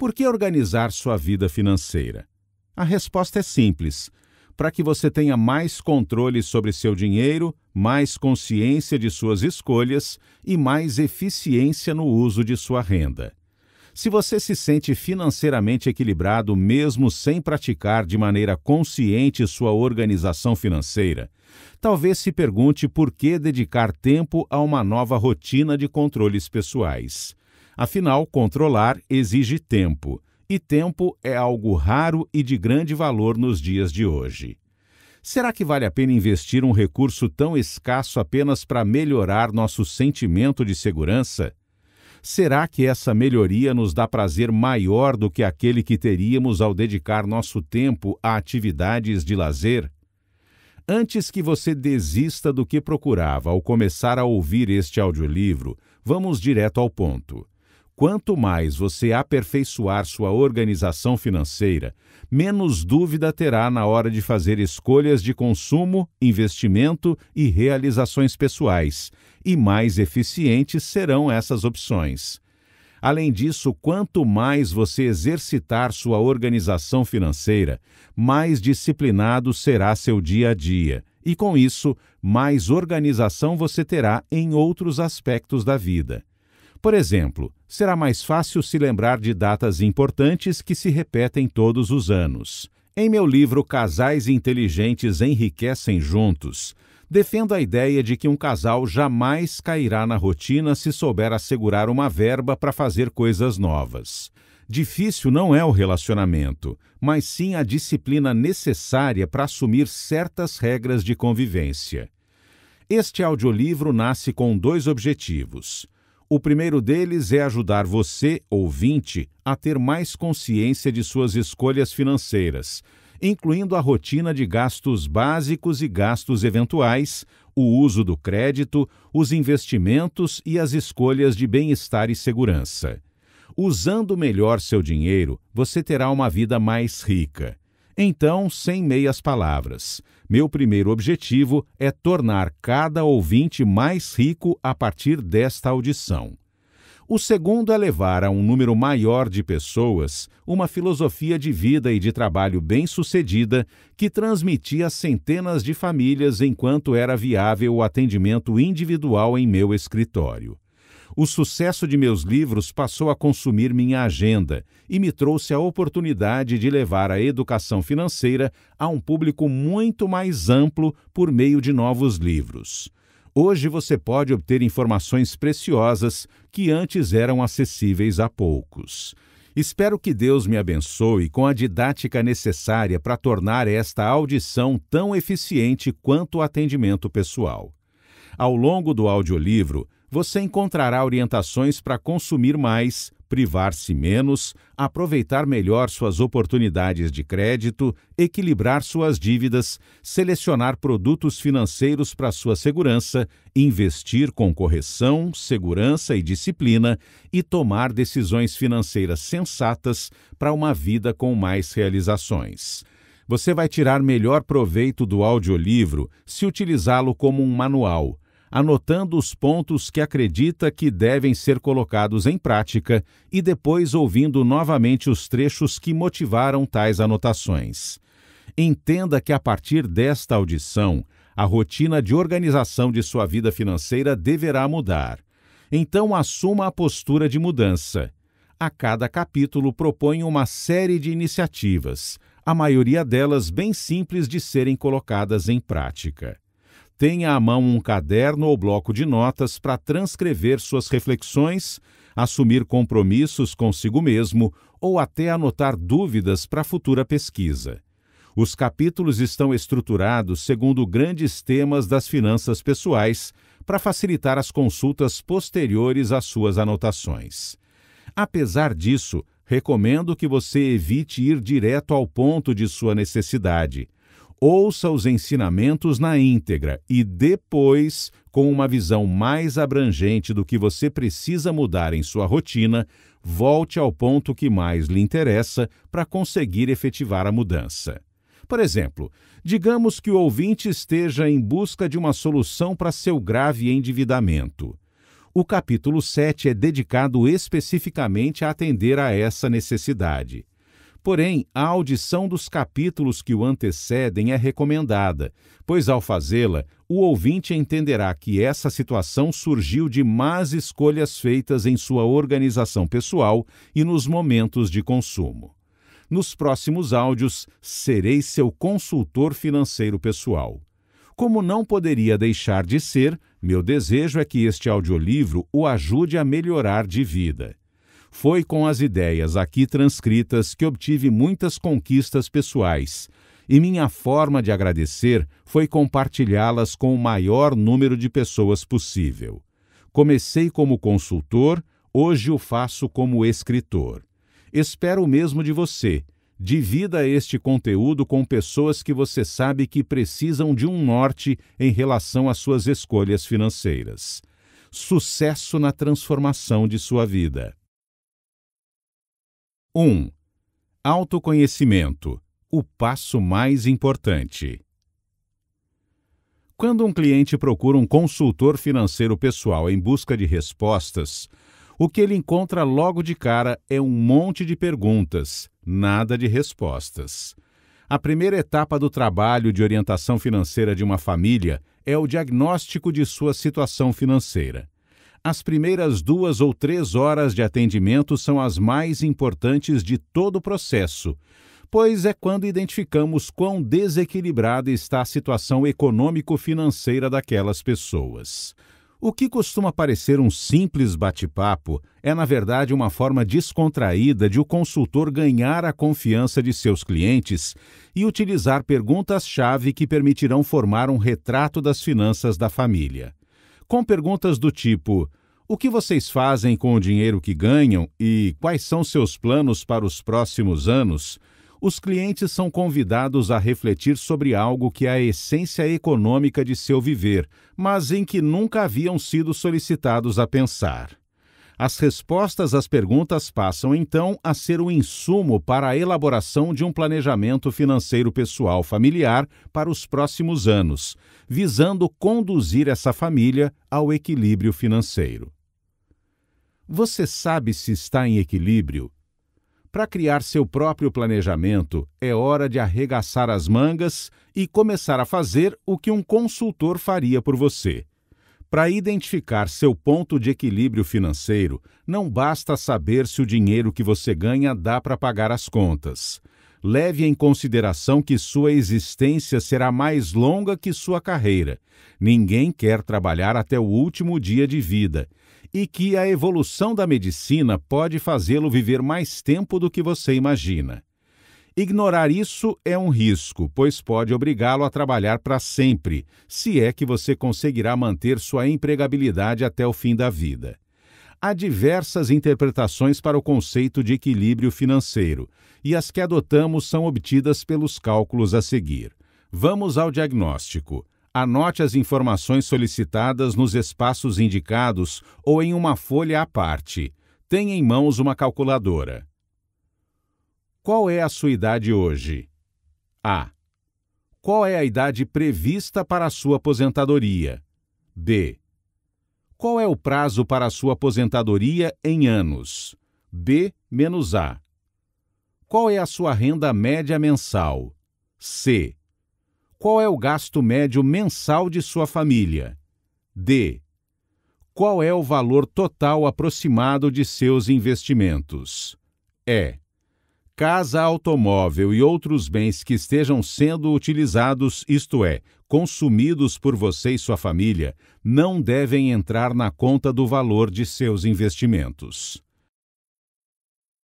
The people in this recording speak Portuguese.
Por que organizar sua vida financeira? A resposta é simples: para que você tenha mais controle sobre seu dinheiro, mais consciência de suas escolhas e mais eficiência no uso de sua renda. Se você se sente financeiramente equilibrado mesmo sem praticar de maneira consciente sua organização financeira, talvez se pergunte por que dedicar tempo a uma nova rotina de controles pessoais. Afinal, controlar exige tempo, e tempo é algo raro e de grande valor nos dias de hoje. Será que vale a pena investir um recurso tão escasso apenas para melhorar nosso sentimento de segurança? Será que essa melhoria nos dá prazer maior do que aquele que teríamos ao dedicar nosso tempo a atividades de lazer? Antes que você desista do que procurava ao começar a ouvir este audiolivro, vamos direto ao ponto. Quanto mais você aperfeiçoar sua organização financeira, menos dúvida terá na hora de fazer escolhas de consumo, investimento e realizações pessoais, e mais eficientes serão essas opções. Além disso, quanto mais você exercitar sua organização financeira, mais disciplinado será seu dia a dia, e com isso, mais organização você terá em outros aspectos da vida. Por exemplo, será mais fácil se lembrar de datas importantes que se repetem todos os anos. Em meu livro Casais Inteligentes Enriquecem Juntos, defendo a ideia de que um casal jamais cairá na rotina se souber assegurar uma verba para fazer coisas novas. Difícil não é o relacionamento, mas sim a disciplina necessária para assumir certas regras de convivência. Este audiolivro nasce com dois objetivos o primeiro deles é ajudar você, ouvinte, a ter mais consciência de suas escolhas financeiras, incluindo a rotina de gastos básicos e gastos eventuais, o uso do crédito, os investimentos e as escolhas de bem-estar e segurança. Usando melhor seu dinheiro, você terá uma vida mais rica. Então, sem meias palavras. Meu primeiro objetivo é tornar cada ouvinte mais rico a partir desta audição. O segundo é levar a um número maior de pessoas uma filosofia de vida e de trabalho bem-sucedida que transmitia a centenas de famílias enquanto era viável o atendimento individual em meu escritório. O sucesso de meus livros passou a consumir minha agenda e me trouxe a oportunidade de levar a educação financeira a um público muito mais amplo por meio de novos livros. Hoje você pode obter informações preciosas que antes eram acessíveis a poucos. Espero que Deus me abençoe com a didática necessária para tornar esta audição tão eficiente quanto o atendimento pessoal. Ao longo do audiolivro, você encontrará orientações para consumir mais, privar-se menos, aproveitar melhor suas oportunidades de crédito, equilibrar suas dívidas, selecionar produtos financeiros para sua segurança, investir com correção, segurança e disciplina e tomar decisões financeiras sensatas para uma vida com mais realizações. Você vai tirar melhor proveito do audiolivro se utilizá-lo como um manual anotando os pontos que acredita que devem ser colocados em prática e depois ouvindo novamente os trechos que motivaram tais anotações. Entenda que a partir desta audição, a rotina de organização de sua vida financeira deverá mudar. Então assuma a postura de mudança. A cada capítulo propõe uma série de iniciativas, a maioria delas bem simples de serem colocadas em prática tenha à mão um caderno ou bloco de notas para transcrever suas reflexões, assumir compromissos consigo mesmo ou até anotar dúvidas para futura pesquisa. Os capítulos estão estruturados segundo grandes temas das finanças pessoais para facilitar as consultas posteriores às suas anotações. Apesar disso, recomendo que você evite ir direto ao ponto de sua necessidade ouça os ensinamentos na íntegra e depois, com uma visão mais abrangente do que você precisa mudar em sua rotina, volte ao ponto que mais lhe interessa para conseguir efetivar a mudança. Por exemplo, digamos que o ouvinte esteja em busca de uma solução para seu grave endividamento. O capítulo 7 é dedicado especificamente a atender a essa necessidade. Porém, a audição dos capítulos que o antecedem é recomendada, pois ao fazê-la, o ouvinte entenderá que essa situação surgiu de más escolhas feitas em sua organização pessoal e nos momentos de consumo. Nos próximos áudios, serei seu consultor financeiro pessoal. Como não poderia deixar de ser, meu desejo é que este audiolivro o ajude a melhorar de vida. Foi com as ideias aqui transcritas que obtive muitas conquistas pessoais, e minha forma de agradecer foi compartilhá-las com o maior número de pessoas possível. Comecei como consultor, hoje o faço como escritor. Espero o mesmo de você. Divida este conteúdo com pessoas que você sabe que precisam de um norte em relação às suas escolhas financeiras. Sucesso na transformação de sua vida. 1. Autoconhecimento o passo mais importante. Quando um cliente procura um consultor financeiro pessoal em busca de respostas, o que ele encontra logo de cara é um monte de perguntas, nada de respostas. A primeira etapa do trabalho de orientação financeira de uma família é o diagnóstico de sua situação financeira. As primeiras duas ou três horas de atendimento são as mais importantes de todo o processo, pois é quando identificamos quão desequilibrada está a situação econômico-financeira daquelas pessoas. O que costuma parecer um simples bate-papo é, na verdade, uma forma descontraída de o consultor ganhar a confiança de seus clientes e utilizar perguntas-chave que permitirão formar um retrato das finanças da família com perguntas do tipo: O que vocês fazem com o dinheiro que ganham e quais são seus planos para os próximos anos? os clientes são convidados a refletir sobre algo que é a essência econômica de seu viver, mas em que nunca haviam sido solicitados a pensar. As respostas às perguntas passam então a ser o insumo para a elaboração de um planejamento financeiro pessoal familiar para os próximos anos, visando conduzir essa família ao equilíbrio financeiro. Você sabe se está em equilíbrio? Para criar seu próprio planejamento, é hora de arregaçar as mangas e começar a fazer o que um consultor faria por você para identificar seu ponto de equilíbrio financeiro, não basta saber se o dinheiro que você ganha dá para pagar as contas. Leve em consideração que sua existência será mais longa que sua carreira. Ninguém quer trabalhar até o último dia de vida. E que a evolução da medicina pode fazê-lo viver mais tempo do que você imagina. Ignorar isso é um risco, pois pode obrigá-lo a trabalhar para sempre, se é que você conseguirá manter sua empregabilidade até o fim da vida. Há diversas interpretações para o conceito de equilíbrio financeiro, e as que adotamos são obtidas pelos cálculos a seguir. Vamos ao diagnóstico. Anote as informações solicitadas nos espaços indicados ou em uma folha à parte. Tenha em mãos uma calculadora. Qual é a sua idade hoje? A. Qual é a idade prevista para a sua aposentadoria? B. Qual é o prazo para a sua aposentadoria em anos? B menos A. Qual é a sua renda média mensal? C. Qual é o gasto médio mensal de sua família? D. Qual é o valor total aproximado de seus investimentos? E casa, automóvel e outros bens que estejam sendo utilizados, isto é, consumidos por você e sua família, não devem entrar na conta do valor de seus investimentos.